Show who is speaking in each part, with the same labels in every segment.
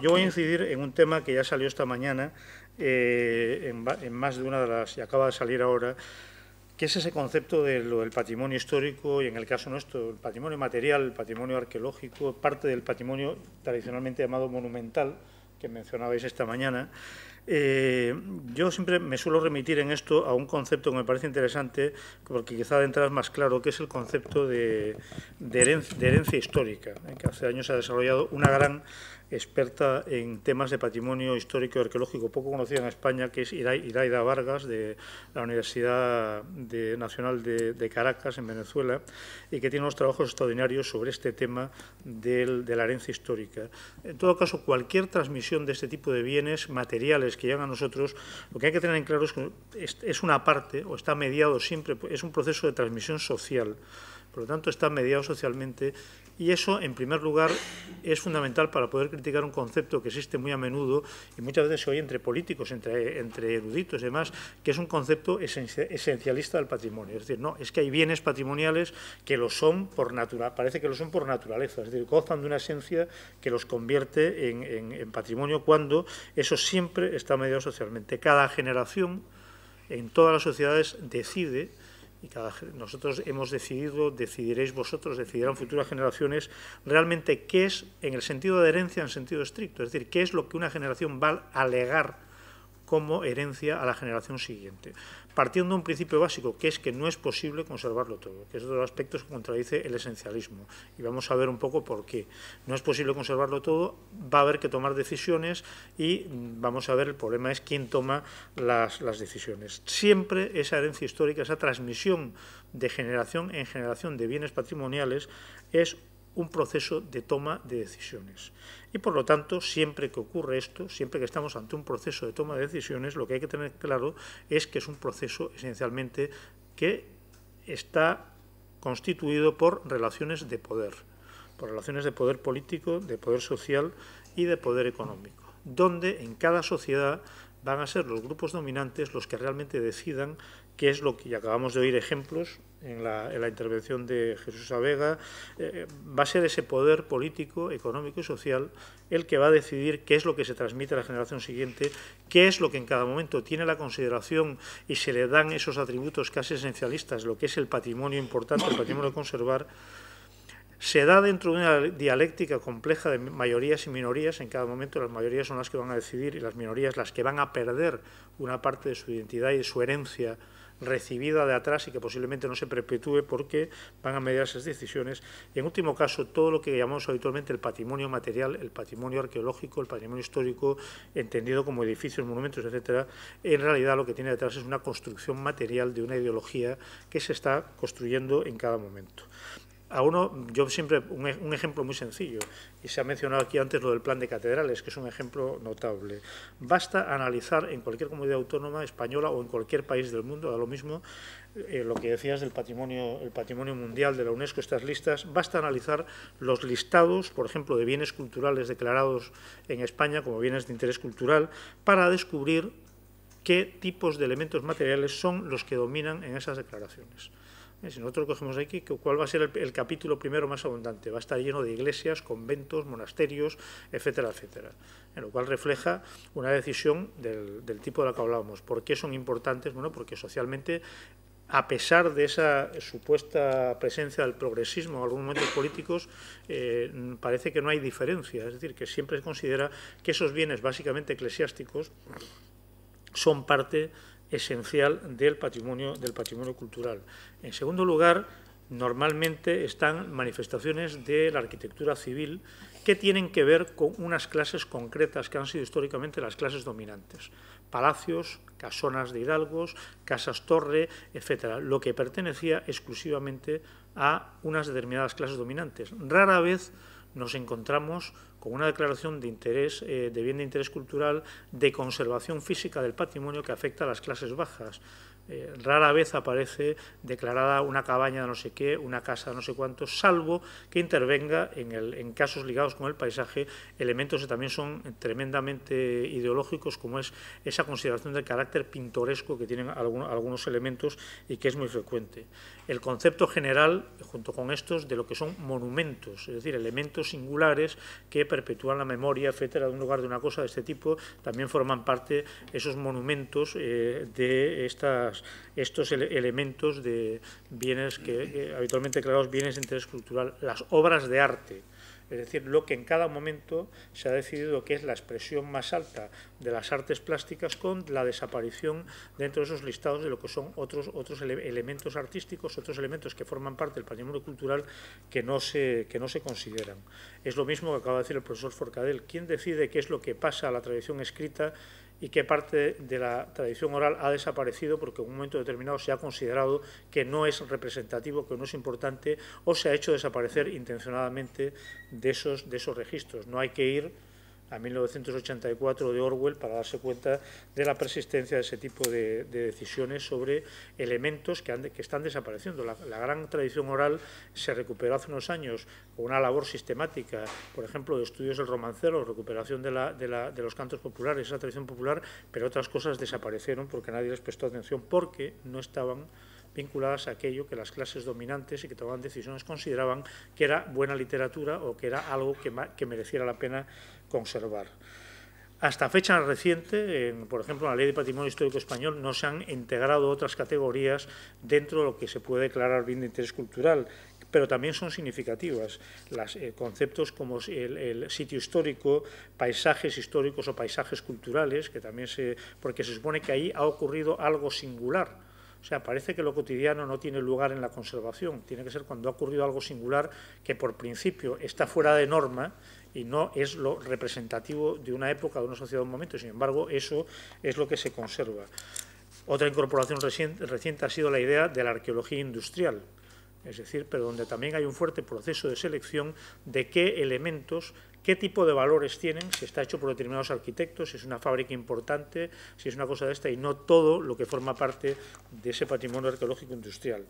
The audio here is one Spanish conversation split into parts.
Speaker 1: Yo voy a incidir en un tema que ya salió esta mañana eh, en, más de una de las, y acaba de salir ahora, que es ese concepto de lo del patrimonio histórico y en el caso nuestro, el patrimonio material, el patrimonio arqueológico, parte del patrimonio tradicionalmente llamado monumental, que mencionabais esta mañana. Eh, yo siempre me suelo remitir en esto a un concepto que me parece interesante, porque quizá de entrada es más claro, que es el concepto de, herencia, histórica, ¿eh? que hace años se ha desarrollado una gran experta en temas de patrimonio histórico y arqueológico poco conocida en España, que es Iraida Vargas, de la Universidad de, Nacional de, Caracas, en Venezuela, y que tiene unos trabajos extraordinarios sobre este tema del, de la herencia histórica. En todo caso, cualquier transmisión de este tipo de bienes materiales que llegan a nosotros, lo que hay que tener en claro es que es, es una parte, o está mediado siempre, es un proceso de transmisión social por lo tanto, está mediado socialmente y eso, en primer lugar, es fundamental para poder criticar un concepto que existe muy a menudo y muchas veces se oye entre políticos, entre, eruditos y demás, que es un concepto esencialista del patrimonio. Es decir, no, es que hay bienes patrimoniales que lo son por naturaleza, parece que lo son por naturaleza, es decir, gozan de una esencia que los convierte en, en patrimonio cuando eso siempre está mediado socialmente. Cada generación en todas las sociedades decide y nosotros hemos decidido, decidiréis vosotros, decidirán futuras generaciones, realmente qué es, en el sentido de adherencia, en sentido estricto, es decir, qué es lo que una generación va a alegar como herencia a la generación siguiente, partiendo de un principio básico, que es que no es posible conservarlo todo, que es otro de los aspectos que contradice el esencialismo. Y vamos a ver un poco por qué. No es posible conservarlo todo, va a haber que tomar decisiones y mm, vamos a ver, el problema es quién toma las, las decisiones. Siempre esa herencia histórica, esa transmisión de generación en generación de bienes patrimoniales es un proceso de toma de decisiones. Y por lo tanto, siempre que ocurre esto, siempre que estamos ante un proceso de toma de decisiones, lo que hay que tener claro es que es un proceso esencialmente que está constituido por relaciones de poder, por relaciones de poder político, de poder social y de poder económico, donde en cada sociedad van a ser los grupos dominantes los que realmente decidan qué es lo que, y acabamos de oír ejemplos en la, intervención de Jesús Avega, eh, va a ser ese poder político, económico y social el que va a decidir qué es lo que se transmite a la generación siguiente, qué es lo que en cada momento tiene la consideración y se le dan esos atributos casi esencialistas, lo que es el patrimonio importante, el patrimonio de conservar se da dentro de una dialéctica compleja de mayorías y minorías. En cada momento las mayorías son las que van a decidir y las minorías las que van a perder una parte de su identidad y de su herencia recibida de atrás y que posiblemente no se perpetúe porque van a mediar esas decisiones. Y en último caso, todo lo que llamamos habitualmente el patrimonio material, el patrimonio arqueológico, el patrimonio histórico, entendido como edificios, monumentos, etcétera, en realidad lo que tiene detrás es una construcción material de una ideología que se está construyendo en cada momento a uno, yo siempre, e, un, ejemplo muy sencillo, y se ha mencionado aquí antes lo del plan de catedrales, que es un ejemplo notable. Basta analizar en cualquier comunidad autónoma española o en cualquier país del mundo, da lo mismo eh, lo que decías del patrimonio, el patrimonio mundial de la UNESCO, estas listas, basta analizar los listados, por ejemplo, de bienes culturales declarados en España como bienes de interés cultural, para descubrir qué tipos de elementos materiales son los que dominan en esas declaraciones. Si nosotros cogemos aquí, ¿cuál va a ser el, capítulo primero más abundante? Va a estar lleno de iglesias, conventos, monasterios, etcétera, etcétera. En lo cual refleja una decisión del, tipo de la que hablábamos. ¿Por qué son importantes? Bueno, porque socialmente a pesar de esa supuesta presencia del progresismo en algunos momentos políticos, eh, parece que no hay diferencia. Es decir, que siempre se considera que esos bienes básicamente eclesiásticos son parte esencial del patrimonio, del patrimonio cultural. En segundo lugar, normalmente están manifestaciones de la arquitectura civil que tienen que ver con unas clases concretas que han sido históricamente las clases dominantes. Palacios, casonas de hidalgos, casas torre, etcétera, lo que pertenecía exclusivamente a unas determinadas clases dominantes. Rara vez nos encontramos con una declaración de interés eh, de bien de interés cultural de conservación física del patrimonio que afecta a las clases bajas. Eh, rara vez aparece declarada una cabaña de no sé qué, una casa de no sé cuánto, salvo que intervenga en, el, en casos ligados con el paisaje elementos que también son tremendamente ideológicos, como es esa consideración del carácter pintoresco que tienen algunos, elementos y que es muy frecuente. El concepto general, junto con estos, de lo que son monumentos, es decir, elementos singulares que perpetúan la memoria, etcétera, de un lugar, de una cosa de este tipo, también forman parte esos monumentos eh, de estas estos elementos de bienes que eh, habitualmente declarados bienes de interés cultural, las obras de arte, es decir, lo que en cada momento se ha decidido que es la expresión más alta de las artes plásticas con la desaparición dentro de esos listados de lo que son otros, otros elementos artísticos, otros elementos que forman parte del patrimonio cultural que no, se, que no se consideran. Es lo mismo que acaba de decir el profesor Forcadell. ¿Quién decide qué es lo que pasa a la tradición escrita y qué parte de la tradición oral ha desaparecido porque en un momento determinado se ha considerado que no es representativo, que no es importante o se ha hecho desaparecer intencionadamente de esos, de esos registros. No hay que ir a 1984 de Orwell para darse cuenta de la persistencia de ese tipo de, decisiones sobre elementos que, que están desapareciendo. La, gran tradición oral se recuperó hace unos años con una labor sistemática, por ejemplo, de estudios del romancero, recuperación de, la, de, de los cantos populares, esa tradición popular, pero otras cosas desaparecieron porque nadie les prestó atención porque no estaban vinculadas a aquello que las clases dominantes y que tomaban decisiones consideraban que era buena literatura o que era algo que mereciera la pena conservar. Hasta fecha reciente, por ejemplo, en la Ley de Patrimonio Histórico Español no se han integrado otras categorías dentro de lo que se puede declarar bien de interés cultural, pero también son significativas. Los eh, conceptos como el, el, sitio histórico, paisajes históricos o paisajes culturales, que también se, porque se supone que ahí ha ocurrido algo singular. O sea, parece que lo cotidiano no tiene lugar en la conservación, tiene que ser cuando ha ocurrido algo singular que por principio está fuera de norma y no es lo representativo de una época, de una sociedad, de un momento. Sin embargo, eso es lo que se conserva. Otra incorporación reciente, reciente ha sido la idea de la arqueología industrial, es decir, pero donde también hay un fuerte proceso de selección de qué elementos qué tipo de valores tienen, si está hecho por determinados arquitectos, si es una fábrica importante, si es una cosa de esta, y no todo lo que forma parte de ese patrimonio arqueológico industrial.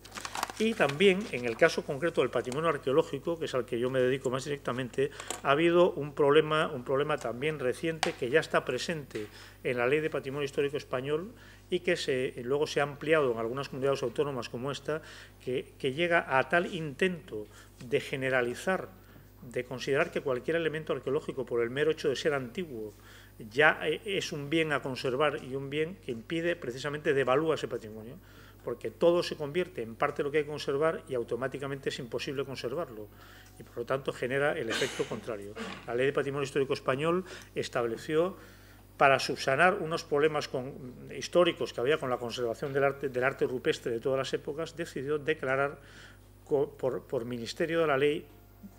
Speaker 1: Y también, en el caso concreto del patrimonio arqueológico, que es al que yo me dedico más directamente, ha habido un problema, un problema también reciente que ya está presente en la Ley de Patrimonio Histórico Español y que se, luego se ha ampliado en algunas comunidades autónomas como esta, que, que llega a tal intento de generalizar, de considerar que cualquier elemento arqueológico, por el mero hecho de ser antiguo, ya eh, es un bien a conservar y un bien que impide precisamente devalúa ese patrimonio porque todo se convierte en parte de lo que hay que conservar y automáticamente es imposible conservarlo y por lo tanto genera el efecto contrario. La Ley de Patrimonio Histórico Español estableció para subsanar unos problemas históricos que había con la conservación del arte, rupestre de todas las épocas, decidió declarar por Ministerio de la Ley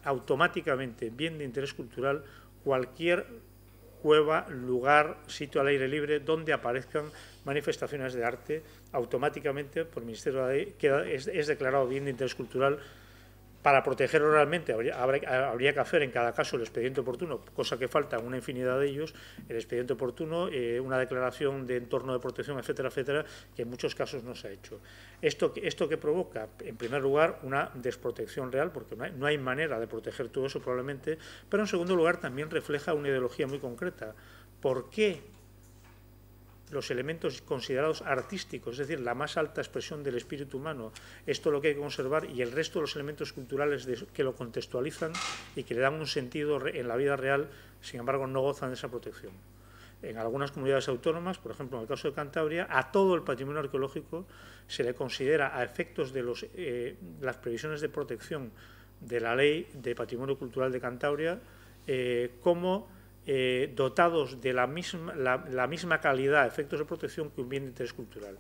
Speaker 1: automáticamente bien de interés cultural cualquier cueva, lugar, sitio al aire libre donde aparezcan manifestaciones de arte, automáticamente por el Ministerio de la es, es declarado bien de interés cultural para proteger realmente habría, que hacer en cada caso el expediente oportuno, cosa que falta en una infinidad de ellos, el expediente oportuno, eh, una declaración de entorno de protección, etcétera, etcétera, que en muchos casos no se ha hecho. Esto, esto que provoca, en primer lugar, una desprotección real, porque no hay, no hay manera de proteger todo eso probablemente, pero en segundo lugar también refleja una ideología muy concreta. ¿Por qué los elementos considerados artísticos, es decir, la más alta expresión del espíritu humano, esto es lo que hay que conservar y el resto de los elementos culturales que lo contextualizan y que le dan un sentido en la vida real, sin embargo, no gozan de esa protección. En algunas comunidades autónomas, por ejemplo en el caso de Cantabria, a todo el patrimonio arqueológico se le considera a efectos de los, eh, las previsiones de protección de la ley de patrimonio cultural de Cantabria eh, como eh, dotados de la misma, la, misma calidad, efectos de protección que un bien de interés cultural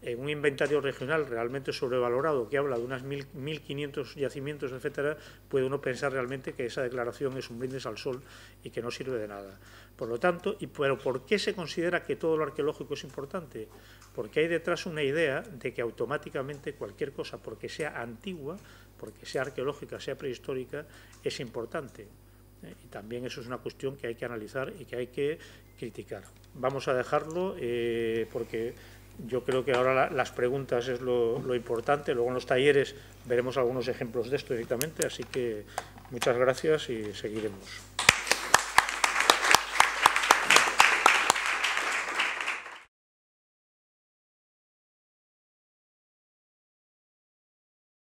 Speaker 1: en un inventario regional realmente sobrevalorado que habla de unas 1.500 yacimientos, etcétera, puede uno pensar realmente que esa declaración es un brindis al sol y que no sirve de nada. Por lo tanto, y, pero ¿por qué se considera que todo lo arqueológico es importante? Porque hay detrás una idea de que automáticamente cualquier cosa, porque sea antigua, porque sea arqueológica, sea prehistórica, es importante. Eh, y también eso es una cuestión que hay que analizar y que hay que criticar. Vamos a dejarlo eh, porque yo creo que ahora las preguntas es lo, importante. Luego en los talleres veremos algunos ejemplos de esto directamente. Así que muchas gracias y seguiremos.